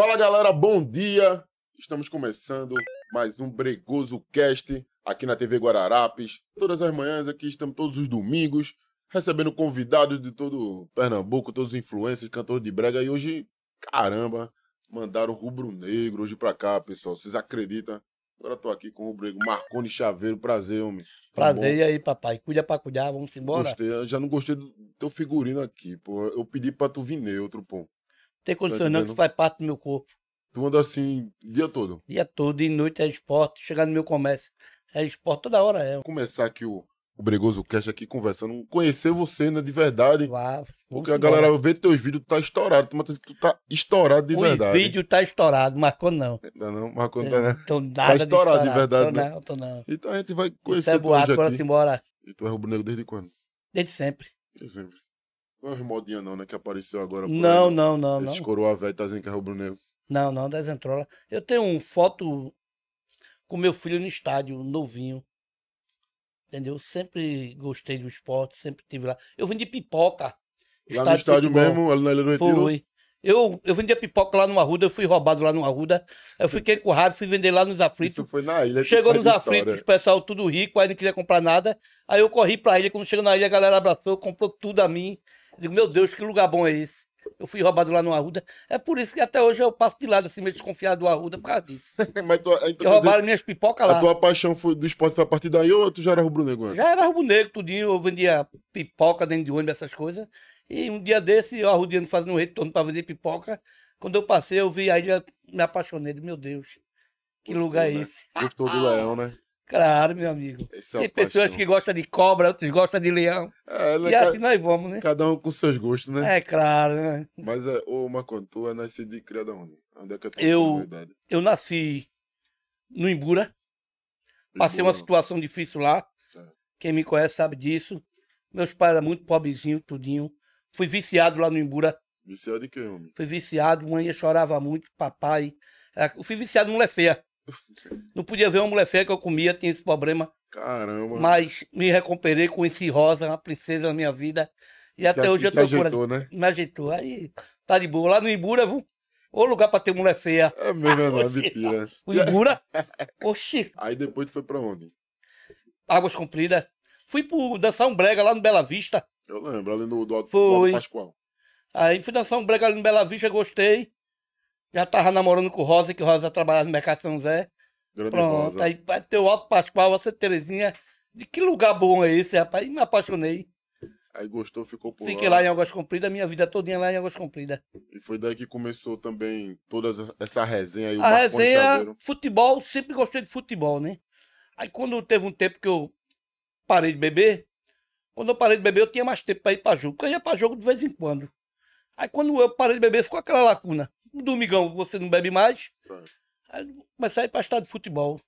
Fala galera, bom dia! Estamos começando mais um Bregoso Cast aqui na TV Guararapes. Todas as manhãs aqui estamos todos os domingos recebendo convidados de todo Pernambuco, todos os influencers, cantores de brega e hoje, caramba, mandaram rubro-negro hoje pra cá, pessoal. Vocês acreditam? Agora tô aqui com o Brego Marconi Chaveiro, prazer, homem. Tá prazer bom? aí, papai. Cuida pra cuidar, vamos embora. Gostei, eu já não gostei do teu figurino aqui, pô. Eu pedi pra tu vir neutro, pô tem condições não, que faz parte do meu corpo. Tu anda assim dia todo? Dia todo, de noite é esporte, chegar no meu comércio. É esporte toda hora é. Vou começar aqui o, o Bregoso Cash aqui conversando, conhecer você, né, de verdade. Uau, porque a galera vê teus vídeos, tá estourado. Tu, assim, tu tá estourado de Os verdade. Os vídeos tá estourado, marcou não. Não, não, marcou não, é, tá, né? Então, nada tá estourado de, de verdade, tô né? Não, tô não. Então a gente vai conhecer Isso é boato, bora aqui. embora. E tu é rubro-negro desde quando? Desde sempre. Desde sempre. Não é modinha não, né? Que apareceu agora. não, aí, não, né? não, não. Esses coroa velho tá dizendo que é rubro negro. Não, não, desentrola Eu tenho um foto com meu filho no estádio, novinho. Entendeu? Sempre gostei do esporte, sempre tive lá. Eu vendi pipoca. Lá no estádio mesmo, ali na Ilha do Retiro? Foi. Eu, eu vendia pipoca lá no Arruda, eu fui roubado lá no Arruda. Eu fiquei com raiva, fui vender lá nos aflitos. Isso foi na ilha. É tipo chegou nos aflitos, o pessoal tudo rico, aí não queria comprar nada. Aí eu corri pra ilha, quando chegou na ilha, a galera abraçou, comprou tudo a mim digo, meu Deus, que lugar bom é esse? Eu fui roubado lá no Arruda. É por isso que até hoje eu passo de lado, assim, meio desconfiado do Arruda por causa disso. Mas tu, então, que roubaram minhas pipocas lá. A tua paixão foi, do esporte foi a partir daí ou tu já era rubro-negro? Já era rubro-negro, tudinho. Eu vendia pipoca dentro de ônibus, essas coisas. E um dia desse, o Arrudiano fazendo um retorno para vender pipoca. Quando eu passei, eu vi a ilha, me apaixonei. Meu Deus, que Gostou, lugar é né? esse? Gostou do leão, né? Claro, meu amigo. É Tem pessoas que gostam de cobra, outros gostam de leão. É, né, e é assim nós vamos, né? Cada um com seus gostos, né? É claro, né? Mas, é, ô Marcon, tu é nascido e criado onde? Onde é que é eu, eu nasci no Imbura. Passei Imbura. uma situação difícil lá. Certo. Quem me conhece sabe disso. Meus pais eram muito pobrezinhos, tudinho. Fui viciado lá no Imbura. Viciado em quem, homem? Fui viciado, mãe chorava muito, papai. Eu fui viciado no Lefeia. Não podia ver uma mulher feia que eu comia, tinha esse problema. Caramba. Mas me recuperei, esse Rosa, uma princesa na minha vida. E até hoje eu tô ajeitou, cura... né? Me ajeitou. Aí tá de boa. Lá no Ibura, vou Ô lugar pra ter mulher feia. É mesmo, ah, é não, de pira. O Ibura? Oxi. Aí depois tu foi pra onde? Águas Compridas. Fui pro dançar um brega lá no Bela Vista. Eu lembro, ali no do, do Pascoal. Aí fui dançar um brega ali no Bela Vista, gostei. Já tava namorando com o Rosa, que o Rosa trabalhava no Mercado São José. Grande Pronto, Rosa. aí teu Alto Pascoal, você Terezinha. De que lugar bom é esse, rapaz? E me apaixonei. Aí gostou, ficou por Fiquei lá. lá em Águas Compridas, minha vida todinha lá em Águas Compridas. E foi daí que começou também toda essa resenha aí, A Marconi resenha, Chaveiro. futebol, sempre gostei de futebol, né? Aí quando teve um tempo que eu parei de beber, quando eu parei de beber eu tinha mais tempo pra ir pra jogo, porque eu ia pra jogo de vez em quando. Aí quando eu parei de beber ficou aquela lacuna. Domingão você não bebe mais. Sai. Aí comecei a ir pra estado de futebol.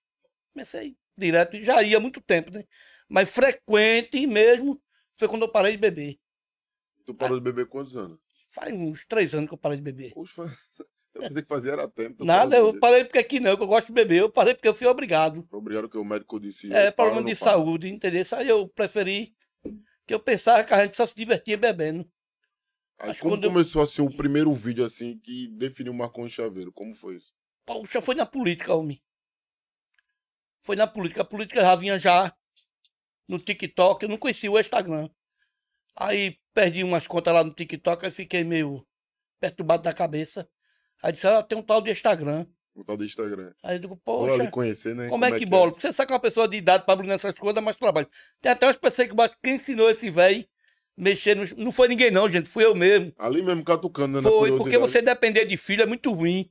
Comecei direto, já ia há muito tempo, né? Mas frequente mesmo foi quando eu parei de beber. Tu parou ah. de beber quantos anos? Faz uns três anos que eu parei de beber. Poxa, eu pensei que fazia era tempo. Nada, eu parei porque aqui não, que eu gosto de beber. Eu parei porque eu fui obrigado. Obrigado que o médico disse. É, problema de saúde, entendeu? Aí eu preferi que eu pensava que a gente só se divertia bebendo. Aí Mas como começou eu... assim o primeiro vídeo assim que definiu o Marcon Chaveiro? Como foi isso? Já foi na política, homem. Foi na política. A política já vinha já no TikTok. Eu não conhecia o Instagram. Aí perdi umas contas lá no TikTok, aí fiquei meio perturbado da cabeça. Aí disse, ah, tem um tal de Instagram. Um tal de Instagram. Aí eu digo, poxa, conhecer, né? como, como é, é que, que é? bola? É? Você sabe que uma pessoa de idade pra brincar nessas coisas, mas trabalho. Tem até umas pessoas que quem ensinou esse velho mexer Não foi ninguém, não, gente. Fui eu mesmo. Ali mesmo catucando, né? Foi, porque você depender de filho é muito ruim.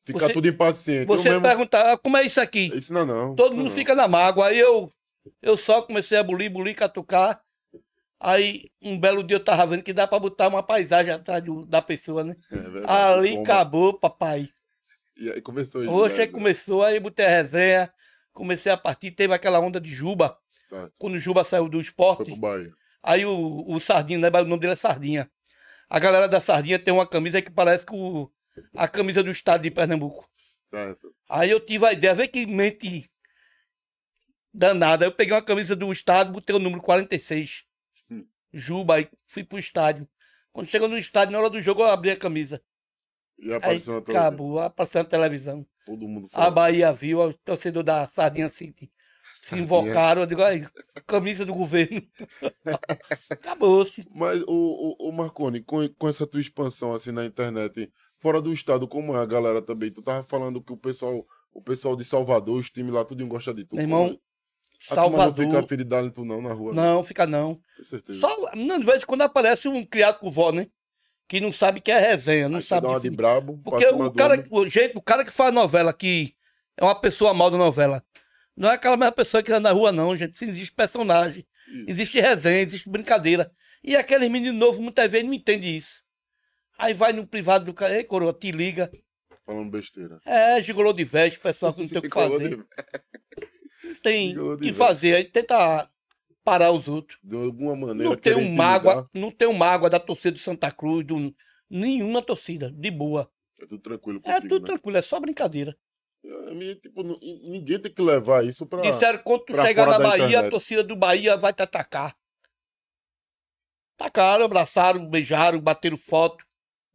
Ficar você... tudo impaciente. Você mesmo... perguntar, ah, como é isso aqui? Isso não, é não. Todo não, mundo não. É fica na mágoa. Aí eu, eu só comecei a bulir, bulir, catucar. Aí, um belo dia eu tava vendo que dá pra botar uma paisagem atrás do, da pessoa, né? É verdade, Ali bomba. acabou, papai. E aí começou isso. Oxe, aí né? começou, aí botei a resenha, comecei a partir, teve aquela onda de Juba. Certo. Quando o Juba saiu do esporte. Foi pro Bahia. Aí o, o Sardinha, né, o nome dele é Sardinha. A galera da Sardinha tem uma camisa que parece com a camisa do estado de Pernambuco. Certo. Aí eu tive a ideia, vê que mente danada. Eu peguei uma camisa do estado, botei o número 46. Hum. Juba, aí fui pro estádio. Quando chegou no estádio, na hora do jogo, eu abri a camisa. E apareceu aí, na televisão. Acabou, apareceu na televisão. Todo mundo falou, A Bahia viu, o torcedor da Sardinha City se é? invocaram, eu digo, aí, camisa do governo. Acabou-se. Mas, o, o, o Marconi, com, com essa tua expansão assim na internet, fora do estado, como é a galera também? Tu tava falando que o pessoal, o pessoal de Salvador, os times lá, tudo gosta de tu. Meu irmão, como... Né? Salvador. não fica apelidado tu não na rua. Né? Não, né? fica não. Com certeza. Só, de vez em quando aparece um criado com vó, né? Que não sabe que é resenha, não Aí sabe. Dá uma de brabo, Porque o cara, né? o, jeito, o cara que faz novela, que é uma pessoa mal da novela, não é aquela mesma pessoa que anda na rua, não, gente. Sim, existe personagem, existe resenha, existe brincadeira. E aquele menino novo, muitas vezes, não entende isso. Aí vai no privado do cara, ei, coroa, te liga. Falando besteira. É, gigolô de velho, pessoal que não tem o que fazer. Não tem o que fazer. Aí tenta parar os outros. De alguma maneira. Não tem um mágoa, não tem um mágoa da torcida do Santa Cruz, do, nenhuma torcida, de boa. É tudo tranquilo. É contigo, é tudo né? tranquilo, é só brincadeira. Tipo, ninguém tem que levar isso pra. Disseram que quando tu chegar na Bahia, internet. a torcida do Bahia vai te atacar. Tacaram, abraçaram, beijaram, bateram foto.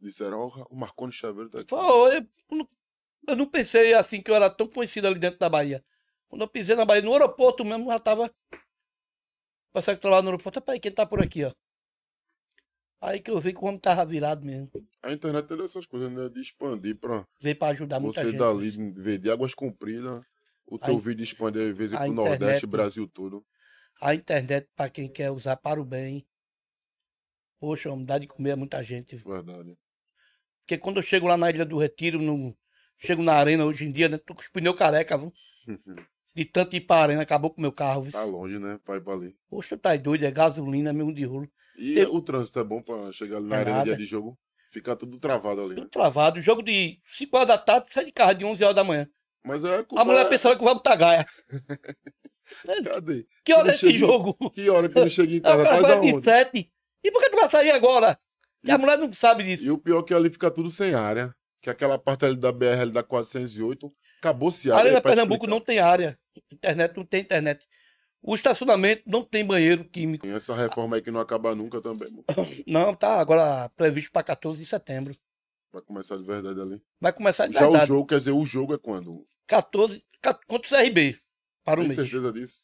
Disseram, oh, o Marconi Chaveiro tá aqui. eu, não, eu não pensei assim que eu era tão conhecido ali dentro da Bahia. Quando eu pisei na Bahia, no aeroporto mesmo, já tava. Passei que lá no aeroporto. Rapaz, quem tá por aqui, ó? Aí que eu vi que o homem tava virado mesmo. A internet tem essas coisas, né? De expandir pra. Ver pra ajudar muita gente. Você dali ver de águas compridas, o teu a vídeo expandir às vezes pro internet, Nordeste, Brasil todo. A internet, pra quem quer usar para o bem. Poxa, homem, dá de comer a muita gente. Verdade. Porque quando eu chego lá na Ilha do Retiro, no... chego na arena hoje em dia, né? Tô com os pneus careca, viu? de tanto ir pra arena, acabou com o meu carro. Viu? Tá longe, né? Pra ir pra ali. Poxa, tá doido, é gasolina, é mesmo de rolo. E Tem... o trânsito é bom para chegar ali na é arena nada. dia de jogo? Ficar tudo travado ali. Tudo né? travado. Jogo de 5 horas da tarde, sai de carro de 11 horas da manhã. Mas é a mulher é... pensava que vai botar tá gaia. Cadê? Que hora é esse jogo? Que hora que eu cheguei em casa? Faz aonde? Sete. E por que tu vai sair agora? E a mulher não sabe disso. E o pior é que ali fica tudo sem área. Que é aquela parte ali da BR, da 408, acabou-se área. A área da é Pernambuco explicar. não tem área. Internet não tem internet. O estacionamento não tem banheiro químico. E essa reforma aí que não acaba nunca também. Mano. Não, tá agora previsto para 14 de setembro. Vai começar de verdade ali. Vai começar de Já verdade. Já o jogo, quer dizer, o jogo é quando? 14, Quantos RB CRB. Para o mês? Tem certeza disso?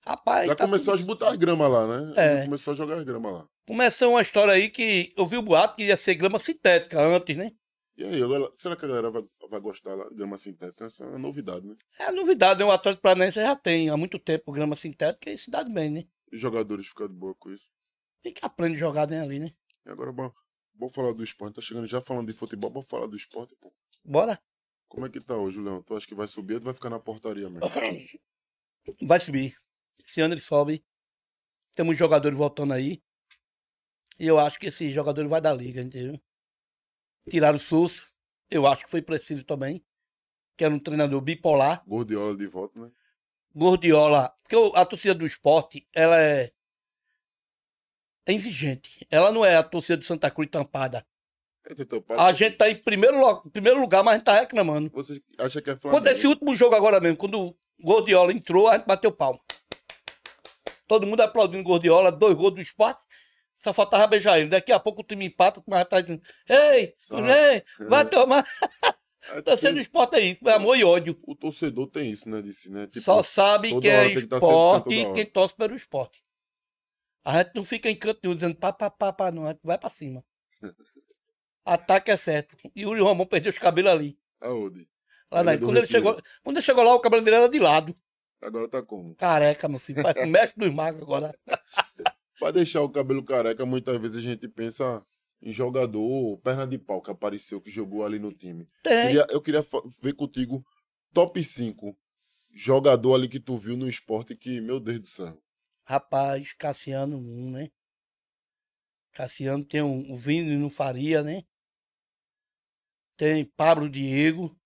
Rapaz, Já tá começou tudo... a botar as grama lá, né? É. Já começou a jogar as grama lá. Começou uma história aí que eu vi o boato que ia ser grama sintética antes, né? E aí, agora, será que a galera vai, vai gostar da grama sintética? Essa é uma novidade, né? É novidade, né? O Atlético Paranaense já tem há muito tempo grama sintética e se dá bem, né? E jogadores ficam de boa com isso. Tem que aprender jogada né, ali, né? E agora, bom, vou falar do esporte. Tá chegando já falando de futebol, vou falar do esporte, pô. Bora. Como é que tá, hoje Julião? Tu acha que vai subir ou vai ficar na portaria mesmo? Vai subir. Esse ano ele sobe. Temos jogadores voltando aí. E eu acho que esse jogador vai dar liga, entendeu? tirar o Souza. Eu acho que foi preciso também. Que era um treinador bipolar. Gordiola de volta, né? Gordiola. Porque a torcida do esporte, ela é. É exigente. Ela não é a torcida do Santa Cruz tampada. É, a gente tá em primeiro, primeiro lugar, mas a gente tá reclamando. Você acha que é Flamengo? Quando esse último jogo agora mesmo, quando o Gordiola entrou, a gente bateu palma. Todo mundo aplaudindo Gordiola, dois gols do esporte. Só faltava beijar ele. Daqui a pouco o time empata, mas tá dizendo: Ei, Sabe? ei, vai é. tomar. É, torcedor esporte é isso, é amor e ódio. O torcedor tem isso, né? Disse, né? Tipo, Só sabe que é esporte que tá, tá quem torce pelo esporte. A gente não fica em canto nenhum dizendo pá, pá, pá, pá, não. A gente vai pra cima. Ataque é certo. E o Romão perdeu os cabelos ali. Aonde? Lá daí. Quando ele, chegou, quando ele chegou lá, o cabelo dele era de lado. Agora tá como? Careca, meu filho. Parece um mestre dos magos agora. Para deixar o cabelo careca, muitas vezes a gente pensa em jogador, perna de pau que apareceu, que jogou ali no time. Tem. Queria, eu queria ver contigo top 5 jogador ali que tu viu no esporte que, meu Deus do céu. Rapaz, Cassiano 1, né? Cassiano tem um, o Vini no Faria, né? Tem Pablo Diego.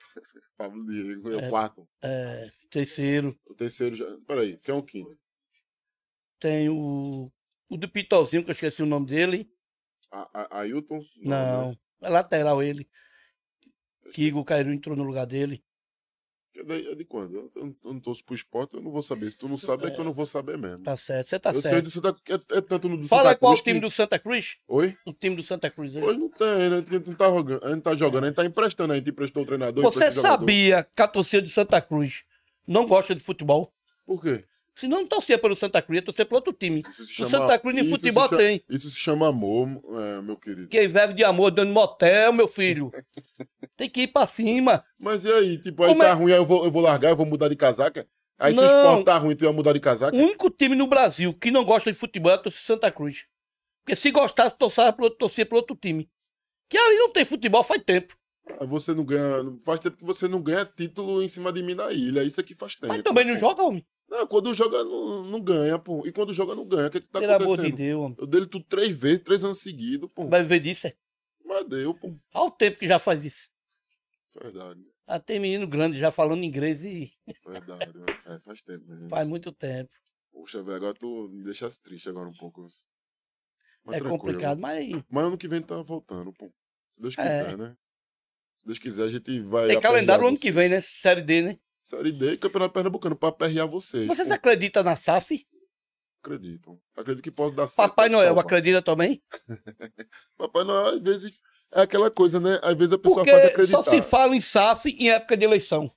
Pablo Diego é, é o quarto. É, terceiro. O terceiro já. Peraí, tem um quinto. Tem o, o do Pitolzinho, que eu esqueci o nome dele. A, a, Ailton? Não, não, é lateral ele. Kigo Cairu entrou no lugar dele. É de, é de quando? Eu, eu não torço pro esporte, eu não vou saber. Se tu não é. sabe, é, é que eu não vou saber mesmo. Tá certo, você tá eu certo. Sei do Santa, é, é tanto no do Fala Santa qual Cruz o time que... do Santa Cruz? Oi? O time do Santa Cruz. Hoje, hoje não tem, né? a gente não tá, jogando, a gente tá jogando, a gente tá emprestando, a gente emprestou o treinador. Você sabia jogador. que a torcida do Santa Cruz não gosta de futebol? Por quê? Se não torcer pelo Santa Cruz, ia torcer para outro time. Chama, o Santa Cruz nem futebol chama, tem. Isso se chama amor, é, meu querido. Quem vive de amor dando motel, meu filho. tem que ir para cima. Mas e aí? Tipo, aí Como tá é? ruim, aí eu vou, eu vou largar, eu vou mudar de casaca? Aí não, se o esporte tá ruim, tu ia mudar de casaca? O único time no Brasil que não gosta de futebol é o Santa Cruz. Porque se gostasse, torcer para torcer pro outro time. Que ali não tem futebol faz tempo. Ah, você não ganha. Faz tempo que você não ganha título em cima de mim na ilha. Isso aqui é faz tempo. Mas também não joga, homem. Não, quando joga, não, não ganha, pô. E quando joga, não ganha. O que, é que tá Pelo acontecendo? amor de Deus, homem. Eu dei ele tudo três vezes, três anos seguidos, pô. Vai viver disso, é? Mas deu, pô. Há o tempo que já faz isso. Verdade. Ah, tem menino grande já falando inglês e. Verdade, né? é, faz tempo mesmo. Né? Faz muito tempo. Poxa, velho, agora tu me deixasse triste agora um pouco. Mas é tranquilo. complicado, mas. Mas ano que vem tá voltando, pô. Se Deus é. quiser, é. né? Se Deus quiser, a gente vai. Tem é calendário o ano que vem, né? Série D, né? Série D e Campeonato Pernambucano para aperrear vocês. Vocês com... acreditam na SAF? Acreditam. Acredito que pode dar certo. Papai Noel acredita também? Papai Noel, às vezes, é aquela coisa, né? Às vezes a pessoa Porque faz acreditar. só se fala em SAF em época de eleição.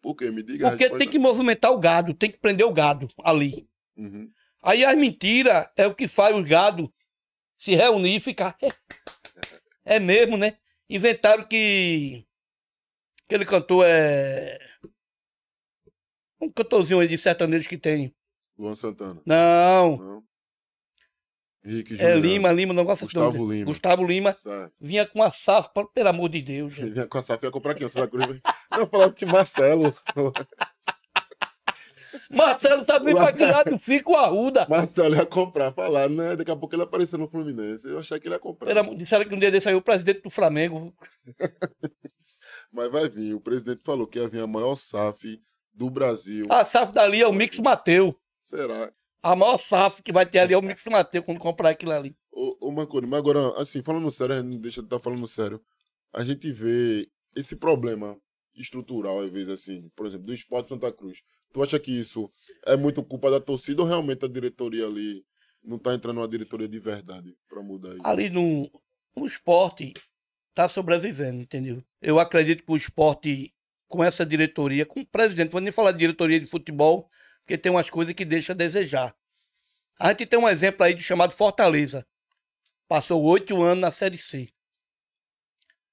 Por quê? Me diga Porque tem que movimentar o gado, tem que prender o gado ali. Uhum. Aí as mentiras é o que faz os gado se reunir e ficar... é, é mesmo, né? Inventaram que aquele cantor é... Um cantorzinho aí de sertanejo que tem. Luan Santana. Não. Henrique É Lima, Lima, assim, não gosta de Gustavo Lima. Gustavo Lima. Vinha com a SAF, pelo amor de Deus. Gente. Vinha com a SAF, ia comprar quem? Santa Cruz. não, falava que Marcelo. Marcelo sabe pra que lado fica o Arruda. Marcelo ia comprar, falar, né? Daqui a pouco ele apareceu no Fluminense. Eu achei que ele ia comprar. Era, disseram que um dia desse saiu o presidente do Flamengo. Mas vai vir. O presidente falou que ia vir a maior SAF do Brasil. A safra dali é o Mix Mateu. Será? A maior safra que vai ter ali é o Mix Mateu quando comprar aquilo ali. Ô, ô Mancone, mas agora, assim, falando sério, não deixa de estar tá falando sério. A gente vê esse problema estrutural, às vezes, assim, por exemplo, do esporte Santa Cruz. Tu acha que isso é muito culpa da torcida ou realmente a diretoria ali não está entrando uma diretoria de verdade para mudar isso? Ali no, o esporte está sobrevivendo, entendeu? Eu acredito que o esporte com essa diretoria, com o presidente. Vou nem falar de diretoria de futebol, porque tem umas coisas que deixa a desejar. A gente tem um exemplo aí do chamado Fortaleza. Passou oito anos na Série C.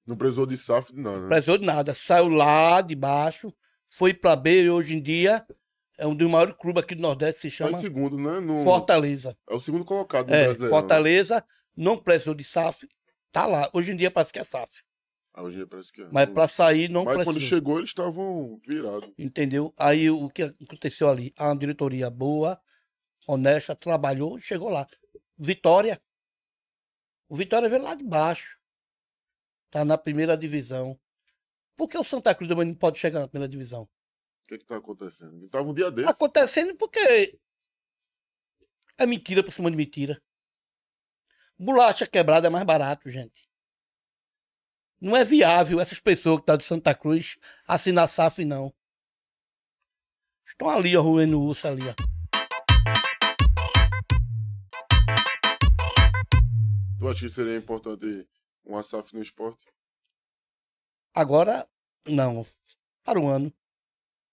Não precisou de SAF de nada. Né? Precisou de nada. Saiu lá de baixo, foi para B e hoje em dia é um dos maiores clubes aqui do Nordeste, se chama. É segundo, né? No... Fortaleza. É o segundo colocado no é, Brasil, né? Fortaleza né? não precisou de SAF, tá lá. Hoje em dia parece que é SAF hoje parece que é. Mas para sair não Mas quando chegou eles estavam virados. Entendeu? Aí o que aconteceu ali? A diretoria boa, honesta, trabalhou e chegou lá. Vitória. O Vitória veio lá de baixo. Tá na primeira divisão. Por que o Santa Cruz também não pode chegar na primeira divisão? O que que tá acontecendo? Tava um dia desse. Tá acontecendo porque é mentira por cima de mentira. Bolacha quebrada é mais barato, gente. Não é viável essas pessoas que estão tá de Santa Cruz assinar SAF, não. Estão ali, ó, roendo o urso ali, ó. Tu acha que seria importante uma SAF no esporte? Agora, não. Para um ano.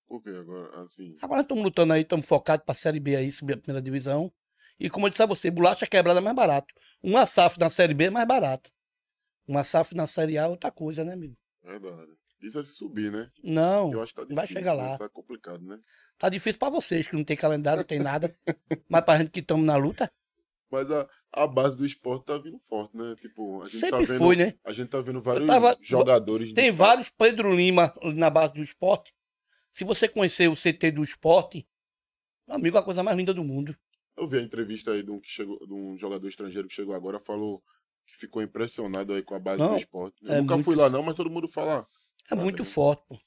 Por que agora? Assim... Agora estamos lutando aí, estamos focados para a Série B aí, subir a primeira divisão. E como eu disse a você, bolacha quebrada é mais barato. Uma SAF na Série B é mais barato. Uma safra na Série A é outra coisa, né, amigo? É verdade. Diz é se subir, né? Não. Eu acho que tá difícil, vai chegar né? lá. Tá complicado, né? Tá difícil para vocês que não tem calendário, não tem nada. mas pra gente que estamos na luta. Mas a, a base do esporte tá vindo forte, né? Tipo, a gente tá Sempre tá vendo, foi, né? A gente tá vendo vários tava, jogadores. Tem vários Pedro Lima na base do esporte. Se você conhecer o CT do esporte, amigo, é a coisa mais linda do mundo. Eu vi a entrevista aí de um, que chegou, de um jogador estrangeiro que chegou agora, falou que ficou impressionado aí com a base não, do esporte. Eu é nunca muito... fui lá, não, mas todo mundo fala. Ah, é fala muito forte, pô.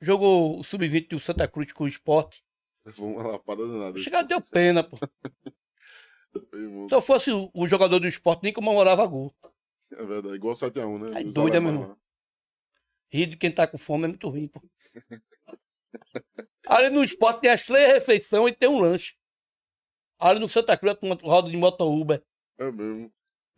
Jogou o sub-20 do Santa Cruz com o esporte. Levou uma lapada nada. Chega deu pena, pô. Se eu fosse o jogador do esporte, nem comemorava gol. É verdade, igual 7x1, né? Tá é doido, doido, meu irmão. Rir de quem tá com fome é muito ruim, pô. Ali no esporte tem as três refeições e tem um lanche. Ali no Santa Cruz, uma é roda de moto Uber. É mesmo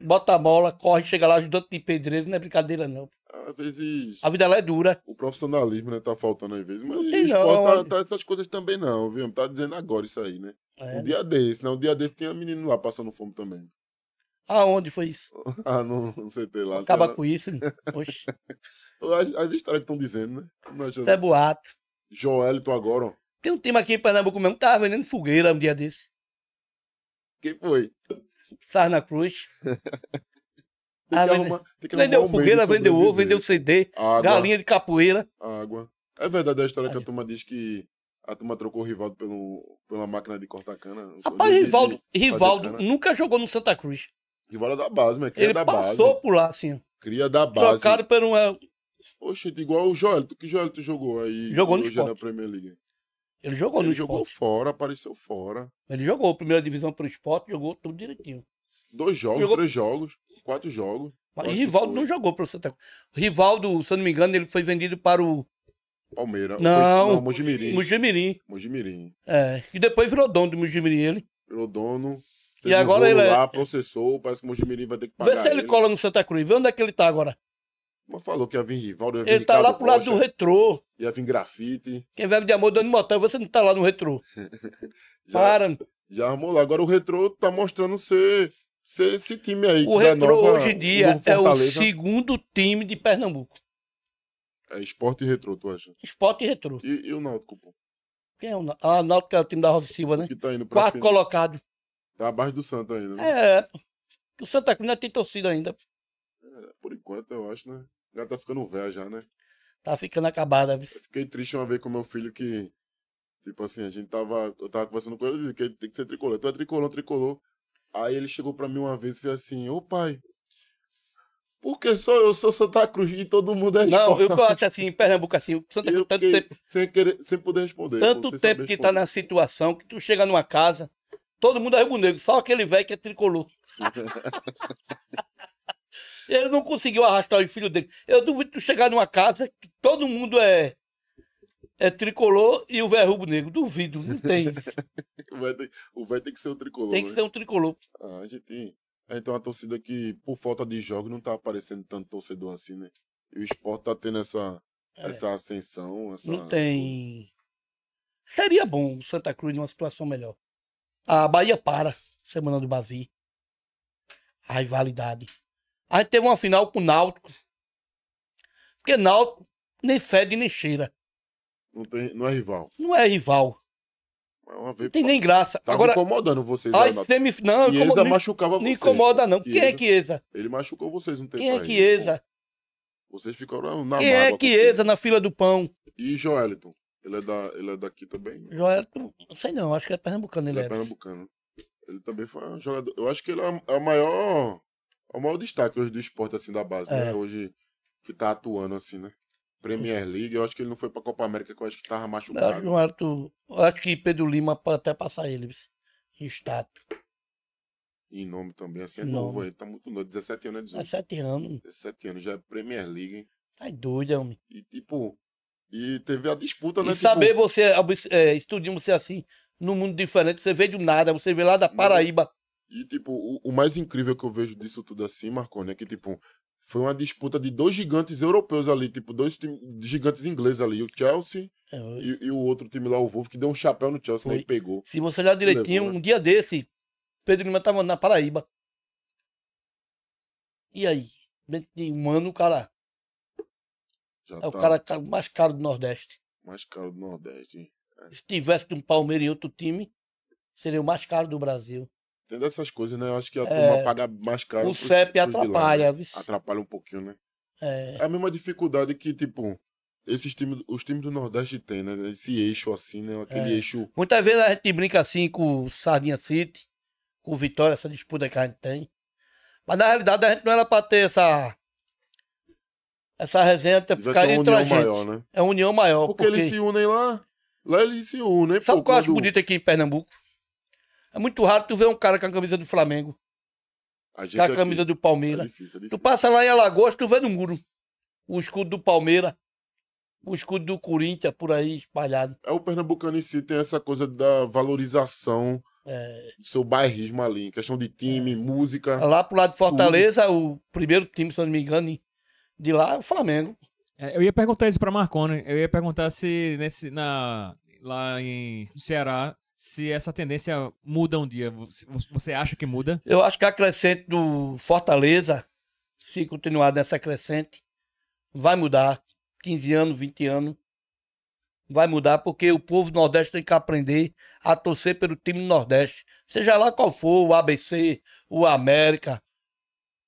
bota a bola corre, chega lá, ajudando de pedreiro, não é brincadeira, não. Às vezes. A vida lá é dura. O profissionalismo, né, tá faltando às vezes. Mas não tem, não. Tá, tá essas coisas também, não, viu? Tá dizendo agora isso aí, né? É. Um dia desse, né? Um dia desse tinha a menino lá passando fome também. Aonde foi isso? ah, não, não sei ter lá. Acaba tá com isso. Oxe. As, as, histórias que estão dizendo, né? Imagina. Isso é boato. Joelito agora, ó. Tem um time aqui em Pernambuco mesmo que tava vendendo fogueira um dia desse. Quem foi? Sarna Cruz. tem ah, arrumar, tem vendeu um fogueira, vendeu ovo, vendeu CD, Água. galinha de capoeira. Água. É verdade a história que a turma diz que a turma trocou o Rivaldo pelo, pela máquina de cortar cana. Rapaz, de, Rivaldo, de Rivaldo cana. nunca jogou no Santa Cruz. Rivaldo é da base, mas cria Ele da base. Ele passou por lá, assim. Cria da base. Trocaram por um... Oxe, igual o Joel. Tu, que Joel tu jogou aí? Jogou no esporte. na Premier League. Ele jogou ele no jogou esporte. fora, apareceu fora. Ele jogou primeira divisão pro esporte, jogou tudo direitinho. Dois jogos, jogou... três jogos, quatro jogos. Mas Rivaldo não jogou pro Santa Cruz. Rivaldo, se eu não me engano, ele foi vendido para o. Palmeiras. Não, não Mojimirim. Mojimirim. Mojimirim. É, e depois virou dono do Mojimirim ele. Virou dono. E agora um ele é- lá, é... processou, parece que o Mojimirim vai ter que pagar. Vê se ele, ele cola no Santa Cruz, vê onde é que ele tá agora. Mas falou que ia vir Rivaldo, ia vir Ele tá Ricardo tá lá pro lado do retrô. Ia vir grafite. Quem vive de amor dando motel, você não tá lá no retrô. já, Para. Já armou lá. Agora o retrô tá mostrando ser, ser esse time aí. O retrô hoje em dia é o segundo time de Pernambuco. É esporte e retrô, tu acha? Esporte e retrô. E, e o Náutico, pô? Quem é o Náutico? Ah, o Náutico é o time da Rosa Silva, né? Que tá indo pra Quarto fim. colocado. Tá abaixo do Santa ainda. Né? É. O Santa Cruz ainda é tem torcida ainda. É, por enquanto, eu acho, né? Já tá ficando velho já, né? Tá ficando acabada. Né? fiquei triste uma vez com meu filho que. Tipo assim, a gente tava. Eu tava conversando com ele, ele disse que tem que ser tricolor. Então é tricolor, tricolor. Aí ele chegou pra mim uma vez e fez assim, ô pai, porque só eu sou Santa Cruz e todo mundo é Não, esporte. eu acho assim, em Pernambuco, assim, Santa Cruz, tanto tempo. Sem, querer, sem poder responder. Tanto tempo que tá responder. tá na situação que tu chega numa casa, todo mundo é rubro-negro, só aquele velho que é tricolor. Ele não conseguiu arrastar o filho dele. Eu duvido tu chegar numa casa que todo mundo é é tricolor e o velho rubro negro. Duvido, não tem isso. o velho tem que ser um tricolor. Tem que né? ser um tricolor. Ah, a gente tem. Então a torcida que, por falta de jogos, não está aparecendo tanto torcedor assim, né? E o esporte está tendo essa, é. essa ascensão. Essa... Não tem. Seria bom o Santa Cruz numa situação melhor. A Bahia para, semana do Bavi. A rivalidade. A gente teve uma final com o Náutico. Porque Náutico nem fede nem cheira. Não, tem, não é rival. Não é rival. Não tem nem graça. tá Agora, incomodando vocês. Aí, na... semif... Não, Chiesa incomoda, machucava vocês. Não incomoda, não. Chiesa, Quem é Chiesa? Ele machucou vocês um tempo Quem é Chiesa? Aí, vocês ficaram na Quem é Chiesa na fila do pão? E Joeliton? Ele é, da, ele é daqui também? Joeliton, não sei não. Acho que é pernambucano ele, ele é. é pernambucano. Ele também foi um jogador... Eu acho que ele é a maior é o maior destaque hoje do esporte, assim, da base, né? é. né? Hoje que tá atuando, assim, né? Premier League, eu acho que ele não foi pra Copa América, que eu acho que tava machucado. Eu acho que, o Arthur, eu acho que Pedro Lima pode até passar ele, em status. Em nome também, assim, é nome. novo, ele tá muito novo, 17 anos, é 18. 17 anos. 17 anos, já é Premier League, hein? Tá doido, homem. E, tipo, e teve a disputa, né? E tipo... saber você, é, é, estudinho você assim, num mundo diferente, você veio do nada, você veio lá da Paraíba, e, tipo, o, o, mais incrível que eu vejo disso tudo assim, Marconi, é que, tipo, foi uma disputa de dois gigantes europeus ali, tipo, dois gigantes ingleses ali, o Chelsea é, eu... e, e, o outro time lá, o Wolves, que deu um chapéu no Chelsea, foi. né, e pegou. Se você olhar direitinho, levou, né? um dia desse, Pedro Lima tava tá na Paraíba. E aí? Dentro de um ano, o cara... Já é tá... o cara mais caro do Nordeste. Mais caro do Nordeste, hein? É. Se tivesse um Palmeiras e outro time, seria o mais caro do Brasil. Tem dessas coisas, né? Eu acho que a é, turma paga mais caro. O CEP pros né. atrapalha. Vilões, Atrapalha um pouquinho, né? É. é a mesma dificuldade que, tipo, esses times, os times do Nordeste têm, né? Esse eixo assim, né? Aquele é. eixo. Muitas vezes a gente brinca assim com o Sardinha City, com o Vitória, essa disputa que a gente tem. Mas na realidade a gente não era pra ter essa. Essa resenha até ficar é, é entre a gente. Maior, né? É uma união maior. Porque, porque, eles se unem lá. Lá eles se unem. Sabe o que eu acho bonito aqui em Pernambuco? É muito raro tu ver um cara com a camisa do Flamengo. A com a camisa do Palmeiras. É difícil, é difícil. Tu passa lá em Alagoas, tu vê no muro. O escudo do Palmeiras, o escudo do Corinthians por aí espalhado. É o pernambucano em si tem essa coisa da valorização é... do seu bairrismo ali, em questão de time, é. música. Lá pro lado de Fortaleza, tudo. o primeiro time, se eu não me engano, de lá é o Flamengo. É, eu ia perguntar isso pra Marconi. Eu ia perguntar se nesse, na, lá em, no Ceará se essa tendência muda um dia. Você acha que muda? Eu acho que a crescente do Fortaleza, se continuar nessa crescente, vai mudar. 15 anos, 20 anos. Vai mudar porque o povo do Nordeste tem que aprender a torcer pelo time do Nordeste. Seja lá qual for, o ABC, o América.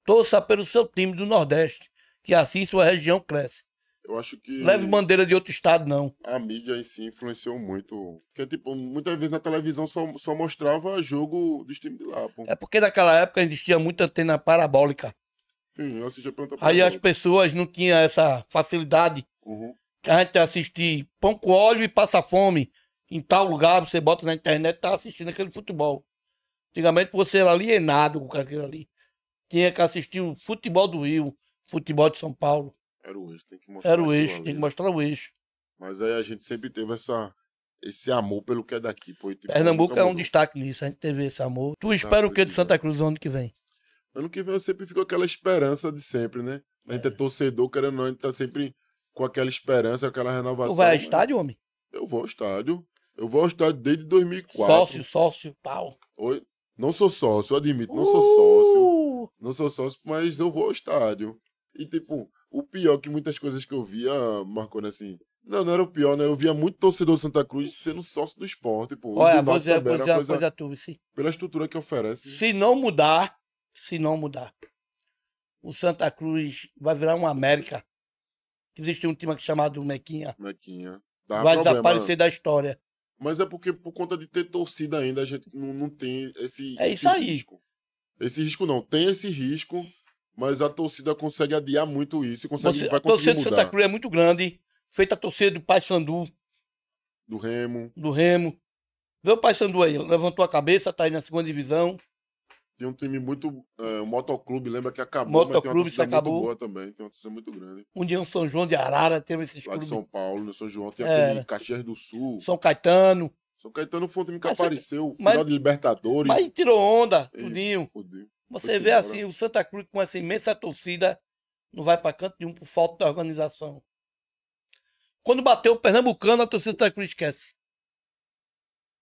Torça pelo seu time do Nordeste, que assim sua região cresce. Eu acho que. Leve bandeira de outro estado, não. A mídia em si influenciou muito. Porque, tipo, muitas vezes na televisão só, só mostrava jogo dos times de lá, pô. É porque naquela época existia muita antena parabólica. Sim, eu assistia planta Aí as pessoas não tinham essa facilidade. Uhum. A gente assistir pão com óleo e passa fome. Em tal lugar, você bota na internet e tá assistindo aquele futebol. Antigamente você era alienado com aquilo ali. Tinha que assistir o futebol do Rio, futebol de São Paulo. Era o eixo, tem que mostrar. Era o eixo, tem que né? mostrar o eixo. Mas aí a gente sempre teve essa, esse amor pelo que é daqui. Pô, tipo, Pernambuco é um destaque nisso, a gente teve esse amor. Tu espera o que de Santa Cruz ano que vem? Ano que vem eu sempre fico com aquela esperança de sempre, né? A gente é, é torcedor, querendo ou não, a gente tá sempre com aquela esperança, aquela renovação. Tu vai ao estádio, homem? Eu vou ao estádio. Eu vou ao estádio desde 2004. Sócio, sócio, pau. Oi? Não sou sócio, eu admito, não sou uh! sócio. Não sou sócio, mas eu vou ao estádio. E tipo, o pior que muitas coisas que eu via, Marconi, assim. Não, não era o pior, né? Eu via muito torcedor do Santa Cruz sendo sócio do esporte, pô. Olha, pois é, pois é, coisa, pois é, Pela estrutura que oferece. Né? Se não mudar, se não mudar, o Santa Cruz vai virar um América. Existe um time aqui chamado Mequinha. Mequinha. Dá vai problema, né? desaparecer da história. Mas é porque, por conta de ter torcida ainda, a gente não, não tem esse. É esse isso risco. aí. Esse risco não. Tem esse risco mas a torcida consegue adiar muito isso e consegue, Você, vai conseguir mudar. A torcida mudar. de Santa Cruz é muito grande, feita a torcida do Paysandu. Do Remo. Do Remo. Vê o Paysandu aí, levantou a cabeça, tá aí na segunda divisão. Tem um time muito... É, o Motoclube, lembra que acabou, Motoclube, mas tem uma torcida acabou. muito boa também, tem uma torcida muito grande. Um no São João de Arara, tem esses Lá de São Paulo, no São João, tem é. aquele Caxias do Sul. São Caetano. São Caetano foi um time que mas, apareceu, mas, final de Libertadores. Mas tirou onda, é, tudinho. tudinho. Você vê né, assim, o Santa Cruz com essa imensa torcida não vai para canto nenhum por falta de organização. Quando bateu o Pernambucano, a torcida do Santa Cruz esquece.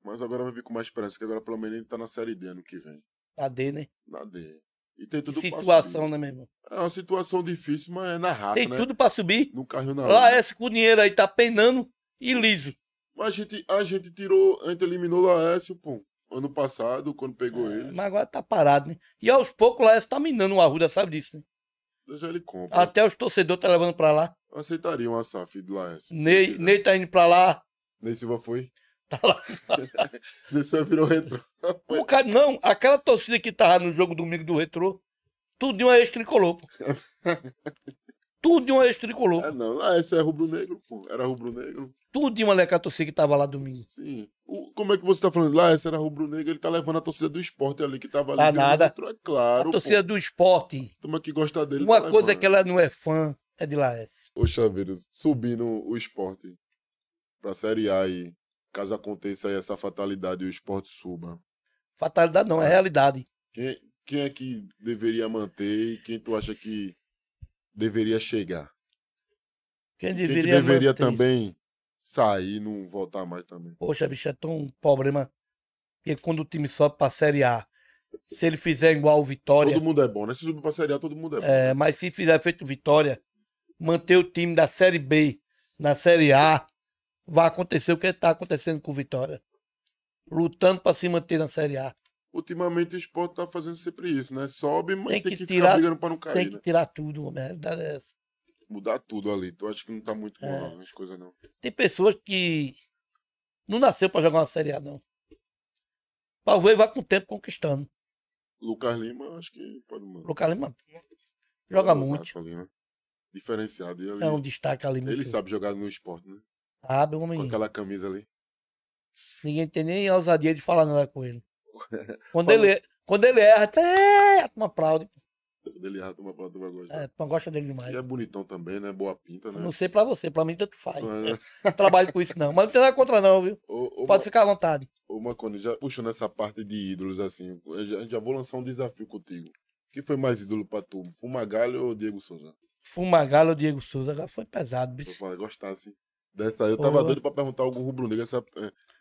Mas agora vai vir com mais esperança, que agora pelo menos ele tá na Série D ano que vem. Na D, né? Na D. E tem tudo situação, pra subir. né, meu irmão? É uma situação difícil, mas é na raça, Tem né? tudo pra subir. No carrinho na Lá, esse é com dinheiro aí tá penando e liso. Mas a gente, a gente tirou, a gente eliminou o Laércio, pô ano passado, quando pegou é, ele. Mas agora tá parado, né? E aos poucos lá está minando o Arruda, sabe disso, né? Já ele compra. Até os torcedores tá levando pra lá. Aceitariam a SAF de lá. Ney, Ney tá indo pra lá. Ney Silva foi? Tá lá. Ney Silva virou retrô. o cara, não, aquela torcida que tava no jogo domingo do retrô, tudinho é ex-tricolor, Tudo de uma ex-tricolor. É, não. Ah, esse é rubro-negro, pô. Era rubro-negro. Tudo de uma leca torcida que tava lá domingo. Sim. O, como é que você tá falando? Lá, ah, esse era rubro-negro, ele tá levando a torcida do esporte ali, que tava ali. Tá nada. Outro, é claro, a torcida pô. do esporte. Toma que gosta dele. Uma tá coisa é que ela não é fã, é de Laércio. Poxa Chaveiros, subindo o esporte pra Série A aí, caso aconteça aí essa fatalidade e o esporte suba. Fatalidade não, é ah. realidade. Quem, quem é que deveria manter e quem tu acha que deveria chegar? Quem deveria, Quem que deveria também sair e não voltar mais também? Poxa, bicho, é tão problema que quando o time sobe pra Série A, se ele fizer igual o Vitória... Todo mundo é bom, né? Se subir pra Série A, todo mundo é bom. É, né? mas se fizer feito Vitória, manter o time da Série B na Série A, vai acontecer o que está acontecendo com o Vitória. Lutando para se manter na Série A ultimamente o esporte tá fazendo sempre isso, né? Sobe, mas tem que, tem que tirar, ficar brigando pra não cair. Tem que né? tirar tudo, homem. A realidade é essa. Mudar tudo ali. Tu acho que não tá muito com é. as coisas não. Tem pessoas que não nasceu pra jogar uma Série A, não. Talvez vá com o tempo conquistando. Lucas Lima, acho que pode mudar. Lucas Lima joga muito. Ali, né? Diferenciado. É ele, é um destaque ali. Ele sabe jogar no esporte, né? Sabe, homem. Com aquela camisa ali. Ninguém tem nem a ousadia de falar nada com ele. Quando ele, quando ele erra, até uma aplaude. Quando ele erra, a turma aplaude, turma gosta. É, a gosta dele demais. Ele é bonitão também, né? Boa pinta, né? Não sei pra você, pra mim tanto faz. É. Não trabalho com isso não, mas não tem nada contra não, viu? Ô, ô, Pode ô, ficar à vontade. Ô, Macone, já puxando essa parte de ídolos, assim, já, já vou lançar um desafio contigo. Quem foi mais ídolo pra tu, Fumagalho ou Diego Souza? Fumagalho ou Diego Souza, foi pesado, bicho. Gostasse. Dessa eu tava Pô. doido pra perguntar algum rubro negro. Essa,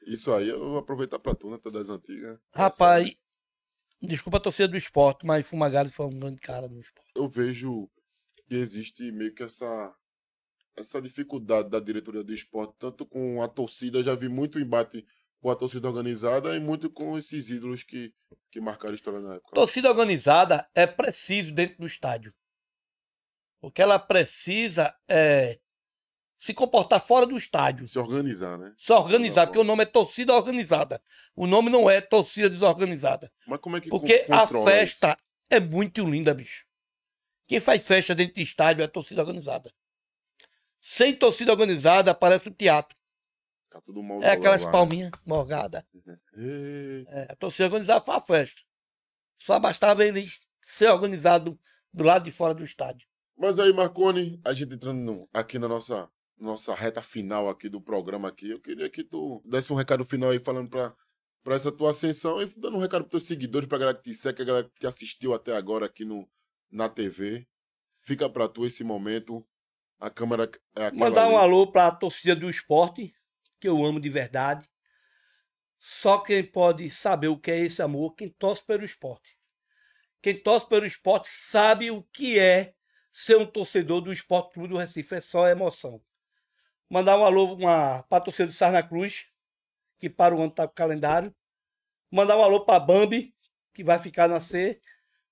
isso aí eu vou aproveitar pra tu, né? Tu é das antigas. É Rapaz, Essa... desculpa a torcida do esporte, mas Fumagalli foi um grande cara no esporte. Eu vejo que existe meio que essa essa dificuldade da diretoria do esporte, tanto com a torcida, já vi muito embate com a torcida organizada e muito com esses ídolos que, que marcaram a história na época. Torcida organizada é preciso dentro do estádio. O que ela precisa é, se comportar fora do estádio. Se organizar, né? Se organizar, não, porque não. o nome é torcida organizada. O nome não é torcida desorganizada. Mas como é que Porque a festa isso? é muito linda, bicho. Quem faz festa dentro de estádio é torcida organizada. Sem torcida organizada, aparece o teatro. Tá tudo mal É aquelas né? palminhas morgadas. é, a torcida organizada faz festa. Só bastava eles ser organizado do lado de fora do estádio. Mas aí, Marconi, a gente entrando aqui na nossa nossa reta final aqui do programa aqui, eu queria que tu desse um recado final aí falando para para essa tua ascensão e dando um recado para teus seguidores, para a galera que te segue, a galera que assistiu até agora aqui no, na TV. Fica para tu esse momento. A câmera é Mandar ali. um alô para a torcida do esporte, que eu amo de verdade. Só quem pode saber o que é esse amor, quem torce pelo esporte. Quem torce pelo esporte sabe o que é ser um torcedor do Esporte Clube do Recife. É só emoção. Mandar um alô, uma torcida do Sarna Cruz, que para o ano tá com o calendário. Mandar um alô para Bambi, que vai ficar na C.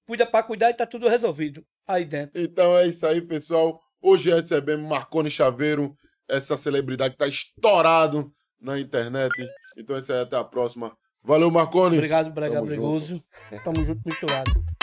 Cuida para cuidar e tá tudo resolvido aí dentro. Então é isso aí, pessoal. Hoje recebemos Marconi Chaveiro, essa celebridade que tá estourado na internet. Então é isso aí, até a próxima. Valeu, Marconi. Obrigado, obrigado, Bregoso. Tamo junto, misturado.